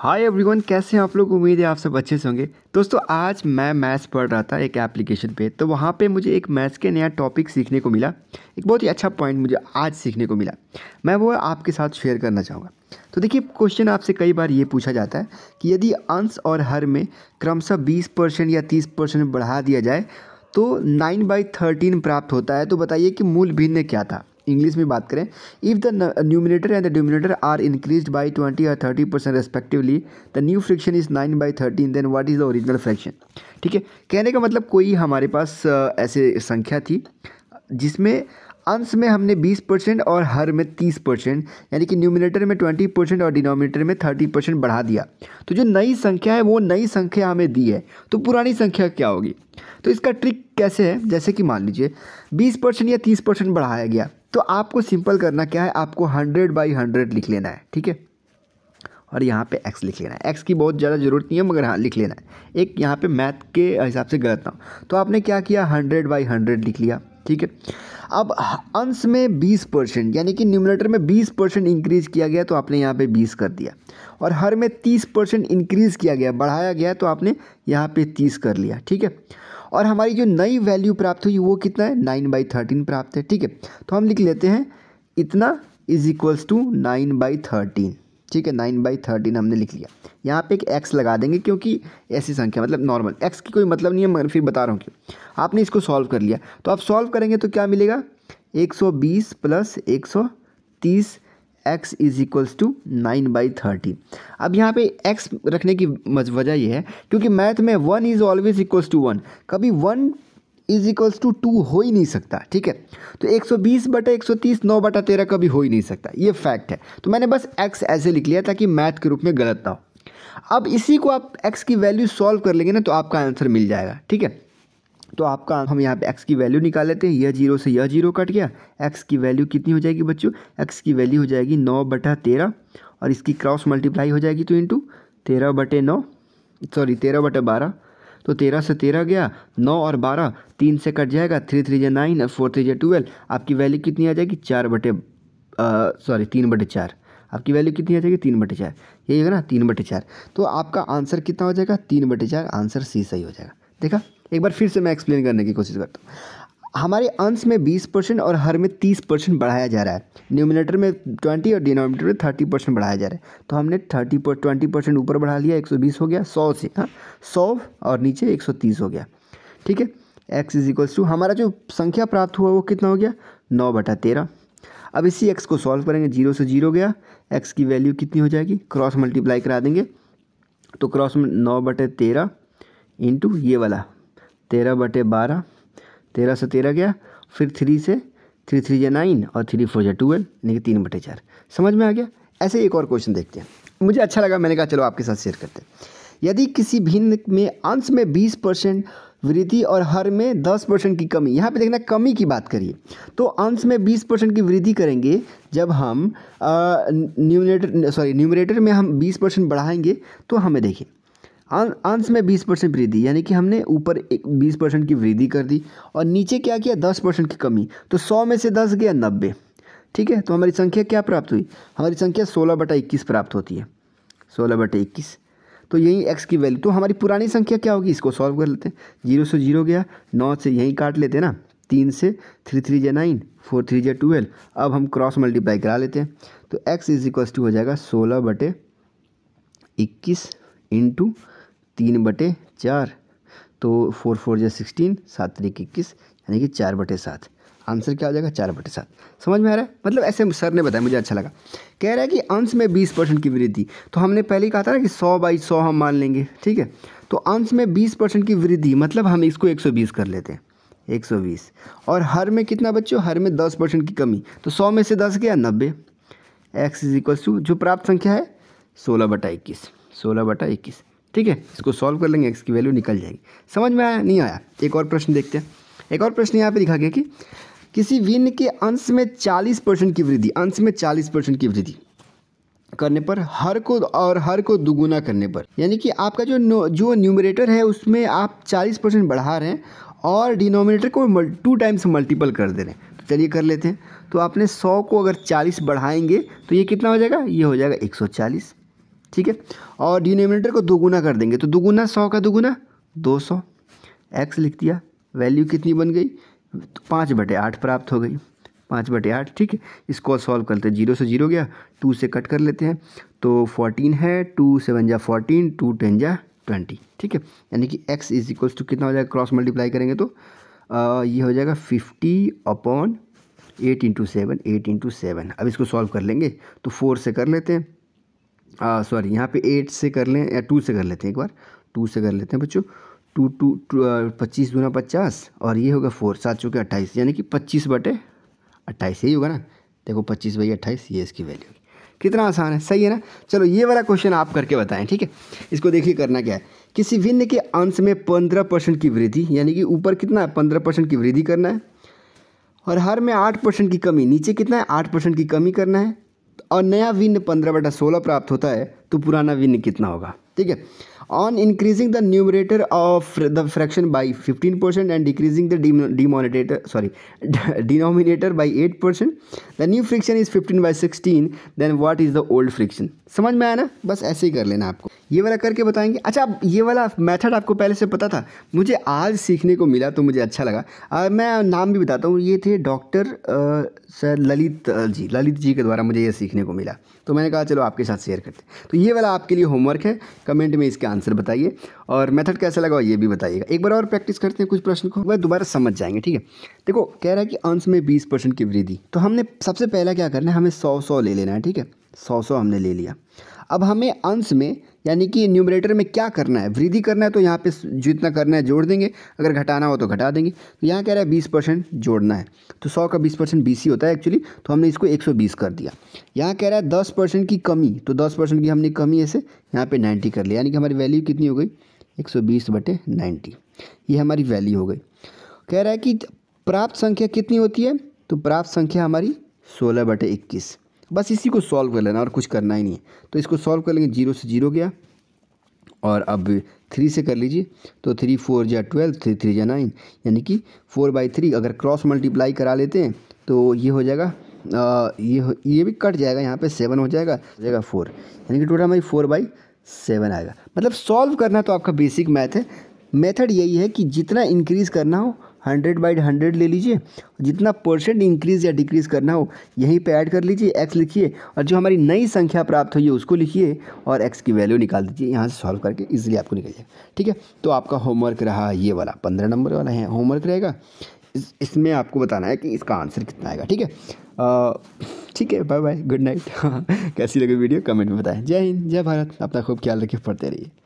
hi everyone कैसे हैं आप लोग उम्मीद है आप सब अच्छे से होंगे दोस्तों आज मैं मैथ्स पढ़ रहा था एक एप्लीकेशन पे तो वहाँ पे मुझे एक मैथ्स के नया टॉपिक सीखने को मिला एक बहुत ही अच्छा पॉइंट मुझे आज सीखने को मिला मैं वो आपके साथ शेयर करना चाहूँगा तो देखिए क्वेश्चन आपसे कई बार ये पूछा जाता है कि यदि अंश और हर में क्रमशः बीस परसेंट या तीस परसेंट बढ़ा दिया जाए तो नाइन बाई थर्टीन प्राप्त होता है तो बताइए कि मूल भिन्न क्या था इंग्लिश में बात करें if the numerator and the denominator are increase by twenty और thirty percent respectively the new fraction is nine by thirteen then what is the original fraction ठीक है कहने का मतलब कोई हमारे पास ऐसे संख्या थी जिसमें अंश में हमने 20 परसेंट और हर में 30 परसेंट यानी कि न्यूमिनेटर में 20 परसेंट और डिनोमिनेटर में 30 परसेंट बढ़ा दिया तो जो नई संख्या है वो नई संख्या हमें दी है तो पुरानी संख्या क्या होगी तो इसका ट्रिक कैसे है जैसे कि मान लीजिए 20 परसेंट या 30 परसेंट बढ़ाया गया तो आपको सिंपल करना क्या है आपको हंड्रेड बाई हंड्रेड लिख लेना है ठीक है और यहाँ पे x लिख लेना है x की बहुत ज़्यादा ज़रूरत नहीं है मगर हाँ लिख लेना है एक यहाँ पे मैथ के हिसाब से गलत ना हो तो आपने क्या किया हंड्रेड बाई हंड्रेड लिख लिया ठीक है अब अंश में 20 परसेंट यानी कि न्यूमिनेटर में 20 परसेंट इंक्रीज़ किया गया तो आपने यहाँ पे 20 कर दिया और हर में 30 परसेंट इंक्रीज़ किया गया बढ़ाया गया तो आपने यहाँ पे 30 कर लिया ठीक है और हमारी जो नई वैल्यू प्राप्त हुई वो कितना है नाइन बाई थर्टीन प्राप्त है ठीक है तो हम लिख लेते हैं इतना is equals to nine by thirteen ठीक है नाइन बाई थर्टीन हमने लिख लिया यहाँ पे एक एक्स लगा देंगे क्योंकि ऐसी संख्या मतलब नॉर्मल एक्स की कोई मतलब नहीं है मगर फिर बता रहा हूँ क्यों आपने इसको सॉल्व कर लिया तो आप सॉल्व करेंगे तो क्या मिलेगा एक सौ बीस प्लस एक सौ तीस x is equals to nine by thirteen अब यहाँ पे एक्स रखने की वजह यह है क्योंकि मैथ में one is always equals to one कभी one is equals to two हो ही नहीं सकता ठीक है तो 120 सौ बीस बटा एक सौ बटा तेरह कभी हो ही नहीं सकता ये फैक्ट है तो मैंने बस x ऐसे लिख लिया ताकि मैथ के रूप में गलत ना हो अब इसी को आप x की वैल्यू सॉल्व कर लेंगे ना तो आपका आंसर मिल जाएगा ठीक है तो आपका हम यहाँ पे x की वैल्यू निकाल लेते हैं यह जीरो से यह जीरो कट गया x की वैल्यू कितनी हो जाएगी बच्चों x की वैल्यू हो जाएगी नौ बटा तेरह और इसकी क्रॉस मल्टीप्लाई हो जाएगी तो इंटू तेरह बटे नौ सॉरी तेरह बटे बारह तो तेरह से तेरह गया नौ और बारह तीन से कट जाएगा थ्री थ्री जे नाइन और फोर थ्री जे ट्वेल्व आपकी वैल्यू कितनी आ जाएगी चार बटे सॉरी तीन बटे चार आपकी वैल्यू कितनी आ जाएगी तीन बटे चार यही होगा ना तीन बटे चार तो आपका आंसर कितना हो जाएगा तीन बटे चार आंसर सी सही हो जाएगा देखा एक बार फिर से मैं एक्सप्लेन करने की कोशिश करता हूँ हमारे अंश में 20 परसेंट और हर में 30 परसेंट बढ़ाया जा रहा है न्यूमिनेटर में 20 और डिनोमिनेटर में 30 परसेंट बढ़ाया जा रहा है तो हमने 30 पर ट्वेंटी परसेंट ऊपर बढ़ा लिया 120 हो गया 100 से हाँ सौ और नीचे 130 हो गया ठीक है एक्स इज इक्वल्स टू हमारा जो संख्या प्राप्त हुआ वो कितना हो गया नौ बटा तेरह अब इसी एक्स को सॉल्व करेंगे जीरो से जीरो गया एक्स की वैल्यू कितनी हो जाएगी क्रॉस मल्टीप्लाई करा देंगे तो क्रॉस में नौ बटे तेरह इंटू ये वाला तेरह बटे बारह तेरह से तेरह गया फिर थ्री से थ्री थ्री या नाइन और थ्री फोर या ट्वेल्व यानी कि तीन बटे चार समझ में आ गया ऐसे एक और क्वेश्चन देखते हैं मुझे अच्छा लगा मैंने कहा चलो आपके साथ शेयर करते हैं यदि किसी भिन्न में अंश में बीस परसेंट वृद्धि और हर में दस परसेंट की कमी यहाँ पे देखना कमी की बात करिए तो अंश में बीस परसेंट की वृद्धि करेंगे जब हम न्यूमिनेटर सॉरी न्यूमिनेटर में हम बीस परसेंट बढ़ाएंगे तो हमें देखिए अंश में बीस परसेंट वृद्धि यानी कि हमने ऊपर एक बीस परसेंट की वृद्धि कर दी और नीचे क्या किया दस परसेंट की कमी तो सौ में से दस गया नब्बे ठीक है तो हमारी संख्या क्या प्राप्त हुई हमारी संख्या सोलह बटा इक्कीस प्राप्त होती है सोलह बटे इक्कीस तो यही एक्स की वैल्यू तो हमारी पुरानी संख्या क्या होगी इसको सॉल्व कर लेते हैं जीरो से जीरो गया नौ से यहीं काट लेते हैं ना तीन से थ्री थ्री जे नाइन फोर थ्री जे ट्वेल्व अब हम क्रॉस मल्टीप्लाई करा लेते हैं तो एक्स इज इक्वल्स टू हो जाएगा सोलह बटे इक्कीस इंटू तीन बटे चार तो फोर फोर जो सिक्सटीन सात तरीक इक्कीस यानी कि चार बटे सात आंसर क्या हो जाएगा चार बटे सात समझ में आ रहा है मतलब ऐसे सर ने बताया मुझे अच्छा लगा कह रहा है कि अंश में बीस परसेंट की वृद्धि तो हमने पहले ही कहा था ना कि सौ बाई सौ हम मान लेंगे ठीक है तो अंश में बीस परसेंट की वृद्धि मतलब हम इसको एक सौ बीस कर लेते हैं एक सौ बीस और हर में कितना बच्चों हर में दस परसेंट की कमी तो सौ में से दस गया नब्बे एक्स इज टू जो प्राप्त संख्या है सोलह बटा इक्कीस सोलह बटा इक्कीस ठीक है इसको सॉल्व कर लेंगे एक्स की वैल्यू निकल जाएगी समझ में आया नहीं आया एक और प्रश्न देखते हैं एक और प्रश्न यहाँ पे लिखा गया कि किसी विन के अंश में चालीस परसेंट की वृद्धि अंश में चालीस परसेंट की वृद्धि करने पर हर को और हर को दुगुना करने पर यानी कि आपका जो जो न्यूमरेटर है उसमें आप चालीस परसेंट बढ़ा रहे हैं और डिनोमिनेटर को टू टाइम्स मल्टीपल कर दे रहे हैं तो चलिए कर लेते हैं तो आपने 100 को अगर 40 बढ़ाएंगे तो ये कितना हो जाएगा ये हो जाएगा 140 ठीक है और डिनोमिनेटर को दोगुना कर देंगे तो दोगुना सौ का दोगुना दो सौ एक्स लिख दिया वैल्यू कितनी बन गई तो पाँच बटे आठ प्राप्त हो गई पाँच बटे आठ ठीक है इसको सॉल्व करते हैं जीरो से जीरो गया टू से कट कर लेते हैं तो फोर्टीन है टू सेवन जा फोर्टीन टू टेन जा ट्वेंटी ठीक है यानी कि एक्स इज इक्वल्स टू कितना हो जाएगा क्रॉस मल्टीप्लाई करेंगे तो आ, ये हो जाएगा fifty upon eight into seven eight into seven अब इसको सॉल्व कर लेंगे तो फोर से कर लेते हैं सॉरी यहाँ पे एट से कर लें या टू से कर लेते हैं एक बार टू से कर लेते हैं बच्चों टू टू टू पच्चीस दूना पचास और ये होगा फोर सात चौके अट्ठाईस यानी कि पच्चीस बटे अट्ठाईस यही होगा ना देखो पच्चीस बाई अट्ठाईस ये इसकी वैल्यू होगी कितना आसान है सही है ना चलो ये वाला क्वेश्चन आप करके बताएं ठीक है इसको देखिए करना क्या है किसी भिन्न के अंश में पंद्रह परसेंट की वृद्धि यानी कि ऊपर कितना है पंद्रह परसेंट की वृद्धि करना है और हर में आठ परसेंट की कमी नीचे कितना है आठ परसेंट की कमी करना है और नया विन पंद्रह बटा सोलह प्राप्त होता है तो पुराना विन कितना होगा ठीक है on increasing the numerator of the fraction by fifteen percent and decreasing the denominator sorry denominator by eight percent the new fraction is fifteen by sixteen then what is the old fraction समझ में आया ना बस ऐसे ही कर लेना आपको ये वाला करके बताएंगे अच्छा ये वाला मेथड आपको पहले से पता था मुझे आज सीखने को मिला तो मुझे अच्छा लगा आ, मैं नाम भी बताता हूँ ये थे डॉक्टर सर ललित जी ललित जी के द्वारा मुझे ये सीखने को मिला तो मैंने कहा चलो आपके साथ शेयर करते तो ये वाला आपके लिए होमवर्क है कमेंट में इसके आंसर बताइए और मेथड कैसा लगा ये भी बताइएगा एक बार और प्रैक्टिस करते हैं कुछ प्रश्न को वह दोबारा समझ जाएंगे ठीक है देखो कह रहा है कि अंश में बीस परसेंट की वृद्धि तो हमने सबसे पहला क्या करना है हमें सौ सौ ले लेना है ठीक है सौ सौ हमने ले लिया अब हमें अंश में यानी कि न्यूमरेटर में क्या करना है वृद्धि करना है तो यहाँ पे जितना करना है जोड़ देंगे अगर घटाना हो तो घटा देंगे तो यहाँ कह रहा है बीस परसेंट जोड़ना है तो सौ का बीस परसेंट बीस ही होता है एक्चुअली तो हमने इसको एक सौ बीस कर दिया यहाँ कह रहा है दस परसेंट की कमी तो दस परसेंट की हमने कमी ऐसे यहाँ पर नाइन्टी कर लिया यानी कि हमारी वैल्यू कितनी हो गई एक सौ बीस बटे नाइन्टी ये हमारी वैल्यू हो गई कह रहा है कि प्राप्त संख्या कितनी होती है तो प्राप्त संख्या हमारी सोलह बटे इक्कीस बस इसी को सॉल्व कर लेना और कुछ करना ही नहीं है तो इसको सॉल्व कर लेंगे जीरो से जीरो गया और अब थ्री से कर लीजिए तो थ्री फोर या ट्वेल्व थ्री थ्री या नाइन यानी कि फोर बाई थ्री अगर क्रॉस मल्टीप्लाई करा लेते हैं तो ये हो जाएगा आ, ये ये भी कट जाएगा यहाँ पे सेवन हो जाएगा जाएगा फोर यानी कि टोटल हमारी फोर बाई सेवन आएगा मतलब सॉल्व करना तो आपका बेसिक मैथ है मेथड यही है कि जितना इंक्रीज़ करना हो हंड्रेड बाई हंड्रेड ले लीजिए जितना परसेंट इंक्रीज़ या डिक्रीज़ करना हो यहीं पे ऐड कर लीजिए एक्स लिखिए और जो हमारी नई संख्या प्राप्त हुई है उसको लिखिए और एक्स की वैल्यू निकाल दीजिए यहाँ से सॉल्व करके ईजिली आपको निकल जाए ठीक है तो आपका होमवर्क रहा ये वाला पंद्रह नंबर वाला है होमवर्क रहेगा इस, इसमें आपको बताना है कि इसका आंसर कितना आएगा ठीक है ठीक है बाय बाय गुड नाइट कैसी लगी वीडियो कमेंट में बताएं जय हिंद जय भारत अपना खूब ख्याल रखिए पढ़ते रहिए